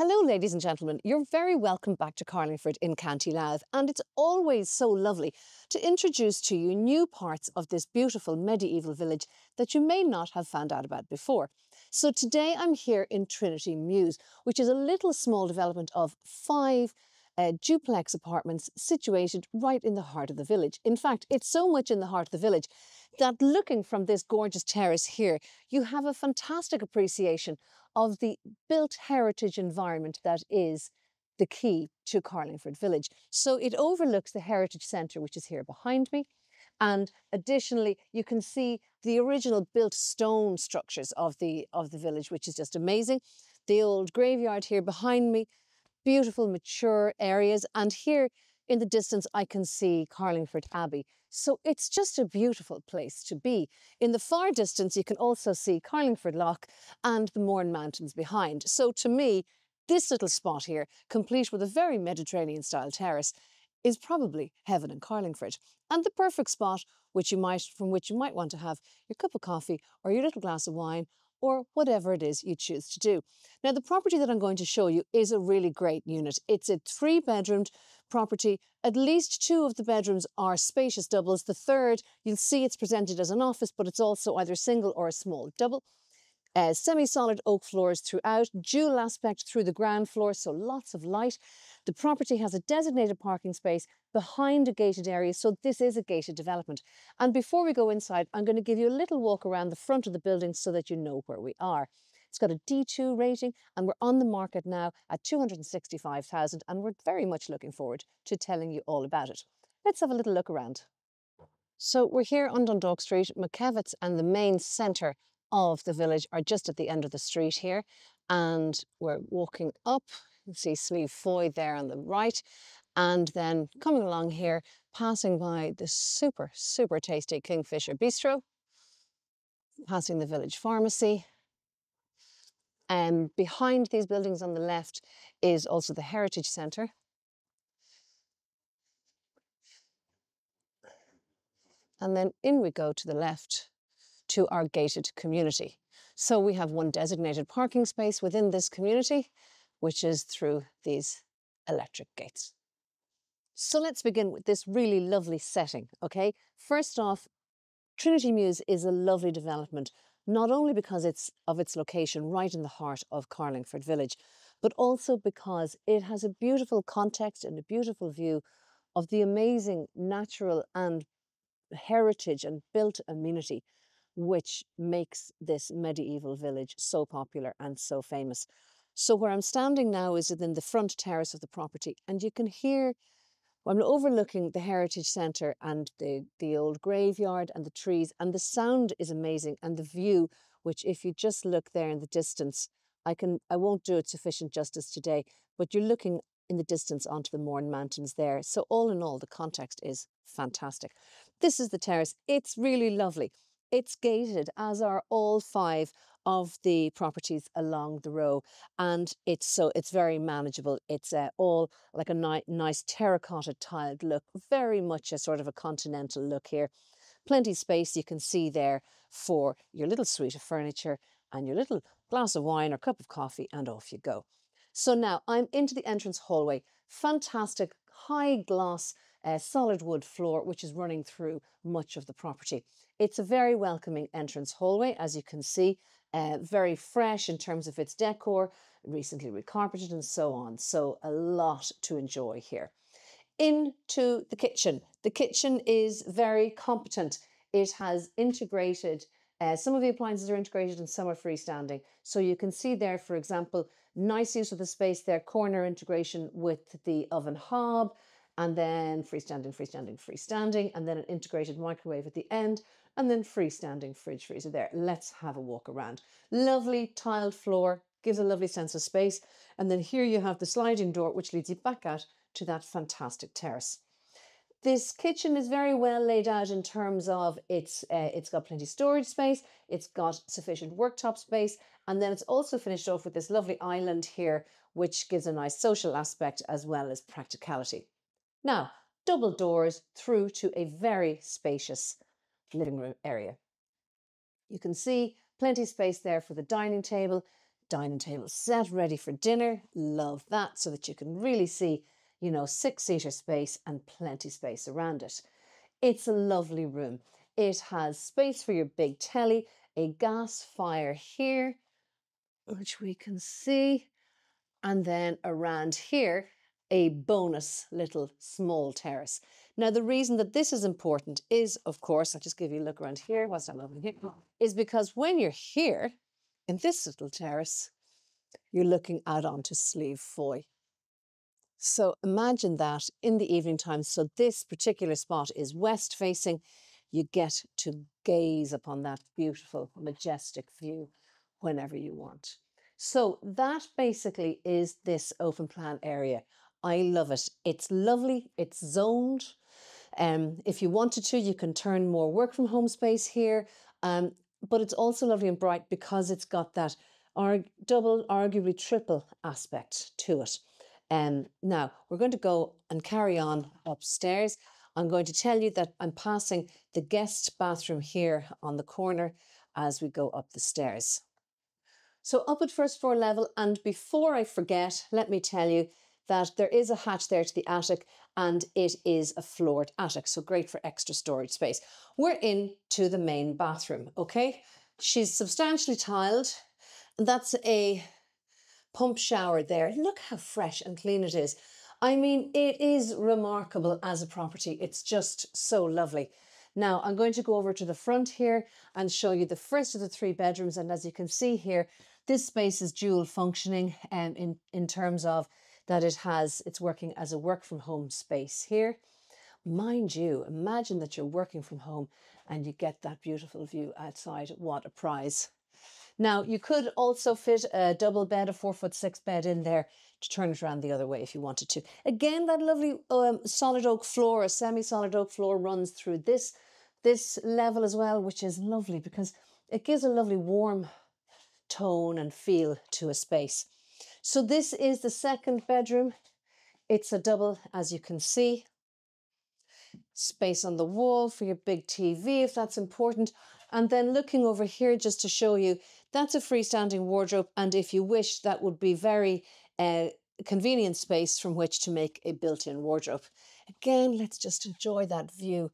Hello, ladies and gentlemen. You're very welcome back to Carlingford in County Louth, and it's always so lovely to introduce to you new parts of this beautiful medieval village that you may not have found out about before. So today I'm here in Trinity Mews, which is a little small development of five uh, duplex apartments situated right in the heart of the village. In fact, it's so much in the heart of the village that looking from this gorgeous terrace here, you have a fantastic appreciation of the built heritage environment that is the key to Carlingford Village. So it overlooks the Heritage Centre, which is here behind me. And additionally, you can see the original built stone structures of the of the village, which is just amazing. The old graveyard here behind me, beautiful, mature areas. And here in the distance, I can see Carlingford Abbey. So it's just a beautiful place to be. In the far distance, you can also see Carlingford Loch and the Mourne Mountains behind. So to me, this little spot here, complete with a very Mediterranean style terrace, is probably heaven in Carlingford and the perfect spot which you might, from which you might want to have your cup of coffee or your little glass of wine or whatever it is you choose to do. Now, the property that I'm going to show you is a really great unit. It's a three bedroomed property. At least two of the bedrooms are spacious doubles. The third, you'll see it's presented as an office, but it's also either single or a small double uh, semi-solid oak floors throughout, dual aspect through the ground floor, so lots of light. The property has a designated parking space behind a gated area, so this is a gated development. And before we go inside, I'm going to give you a little walk around the front of the building so that you know where we are. It's got a D2 rating and we're on the market now at 265,000 and we're very much looking forward to telling you all about it. Let's have a little look around. So we're here on Dundalk Street, McKevitt's and the main centre of the village are just at the end of the street here. And we're walking up, you see Sleeve Foy there on the right. And then coming along here, passing by the super, super tasty Kingfisher Bistro, passing the village pharmacy. And um, behind these buildings on the left is also the Heritage Centre. And then in we go to the left to our gated community. So we have one designated parking space within this community, which is through these electric gates. So let's begin with this really lovely setting, okay? First off, Trinity Muse is a lovely development, not only because it's of its location right in the heart of Carlingford Village, but also because it has a beautiful context and a beautiful view of the amazing natural and heritage and built amenity which makes this medieval village so popular and so famous. So where I'm standing now is within the front terrace of the property, and you can hear well, I'm overlooking the heritage centre and the, the old graveyard and the trees, and the sound is amazing, and the view, which if you just look there in the distance, I can I won't do it sufficient justice today, but you're looking in the distance onto the Mourne Mountains there. So all in all, the context is fantastic. This is the terrace. It's really lovely. It's gated, as are all five of the properties along the row, and it's so it's very manageable. It's uh, all like a ni nice terracotta tiled look, very much a sort of a continental look here. Plenty space you can see there for your little suite of furniture and your little glass of wine or cup of coffee, and off you go. So now I'm into the entrance hallway. Fantastic high glass uh, solid wood floor, which is running through much of the property. It's a very welcoming entrance hallway, as you can see, uh, very fresh in terms of its decor, recently recarpeted and so on. So a lot to enjoy here. Into the kitchen. The kitchen is very competent. It has integrated uh, some of the appliances are integrated and some are freestanding. So you can see there, for example, nice use of the space there, corner integration with the oven hob, and then freestanding, freestanding, freestanding, and then an integrated microwave at the end, and then freestanding fridge freezer there. Let's have a walk around. Lovely tiled floor, gives a lovely sense of space. And then here you have the sliding door, which leads you back out to that fantastic terrace. This kitchen is very well laid out in terms of it's uh, it's got plenty storage space, it's got sufficient worktop space, and then it's also finished off with this lovely island here, which gives a nice social aspect as well as practicality. Now, double doors through to a very spacious living room area. You can see plenty of space there for the dining table, dining table set ready for dinner. Love that so that you can really see, you know, six seater space and plenty space around it. It's a lovely room. It has space for your big telly, a gas fire here, which we can see, and then around here a bonus little small terrace. Now, the reason that this is important is, of course, I'll just give you a look around here What's that lovely? here, is because when you're here in this little terrace, you're looking out onto Sleeve Foy. So imagine that in the evening time. So this particular spot is west facing. You get to gaze upon that beautiful, majestic view whenever you want. So that basically is this open plan area. I love it. It's lovely, it's zoned. Um, if you wanted to, you can turn more work from home space here. Um, but it's also lovely and bright because it's got that arg- double, arguably triple aspect to it. Um, now, we're going to go and carry on upstairs. I'm going to tell you that I'm passing the guest bathroom here on the corner as we go up the stairs. So, up at first floor level, and before I forget, let me tell you that there is a hatch there to the attic and it is a floored attic. So great for extra storage space. We're into the main bathroom, okay? She's substantially tiled. That's a pump shower there. Look how fresh and clean it is. I mean, it is remarkable as a property. It's just so lovely. Now I'm going to go over to the front here and show you the first of the three bedrooms. And as you can see here, this space is dual functioning um, in, in terms of that it has, it's working as a work from home space here. Mind you, imagine that you're working from home and you get that beautiful view outside. What a prize! Now, you could also fit a double bed, a four foot six bed in there to turn it around the other way if you wanted to. Again, that lovely um, solid oak floor, a semi solid oak floor runs through this, this level as well, which is lovely because it gives a lovely warm tone and feel to a space. So this is the second bedroom. It's a double, as you can see. Space on the wall for your big TV, if that's important. And then looking over here, just to show you, that's a freestanding wardrobe. And if you wish, that would be very uh, convenient space from which to make a built-in wardrobe. Again, let's just enjoy that view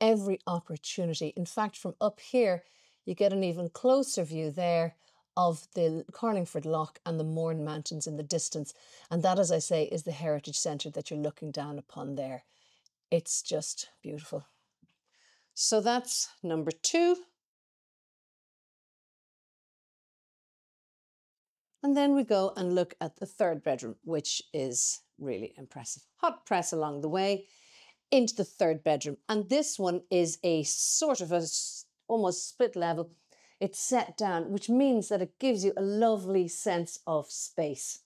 every opportunity. In fact, from up here, you get an even closer view there of the Carlingford Lock and the Mourne Mountains in the distance. And that, as I say, is the heritage centre that you're looking down upon there. It's just beautiful. So that's number two. And then we go and look at the third bedroom, which is really impressive. Hot press along the way into the third bedroom. And this one is a sort of a almost split level it's set down, which means that it gives you a lovely sense of space.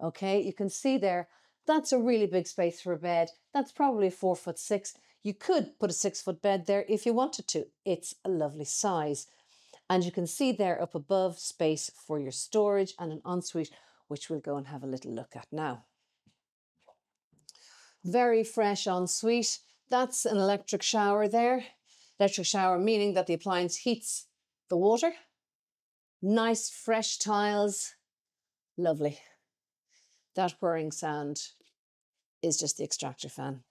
Okay, you can see there, that's a really big space for a bed. That's probably four foot six. You could put a six foot bed there if you wanted to. It's a lovely size. And you can see there up above space for your storage and an ensuite, which we'll go and have a little look at now. Very fresh ensuite. That's an electric shower there. Electric shower meaning that the appliance heats the water, nice fresh tiles, lovely. That whirring sound is just the extractor fan.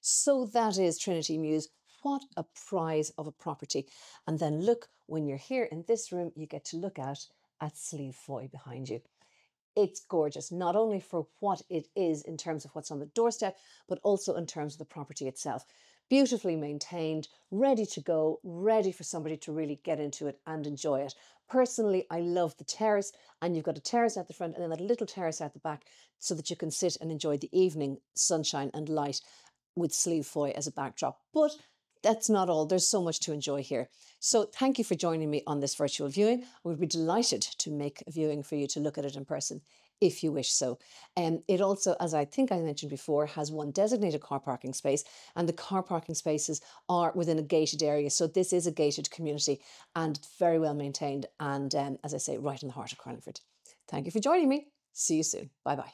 So that is Trinity Muse. What a prize of a property. And then look, when you're here in this room, you get to look out at Sleeve Foy behind you. It's gorgeous, not only for what it is in terms of what's on the doorstep, but also in terms of the property itself beautifully maintained, ready to go, ready for somebody to really get into it and enjoy it. Personally, I love the terrace, and you've got a terrace at the front and then that little terrace at the back so that you can sit and enjoy the evening sunshine and light with sleeve foy as a backdrop. But that's not all. There's so much to enjoy here. So thank you for joining me on this virtual viewing. We'd be delighted to make a viewing for you to look at it in person if you wish so. Um, it also, as I think I mentioned before, has one designated car parking space, and the car parking spaces are within a gated area. So this is a gated community and very well maintained, and um, as I say, right in the heart of Carlingford. Thank you for joining me. See you soon. Bye bye.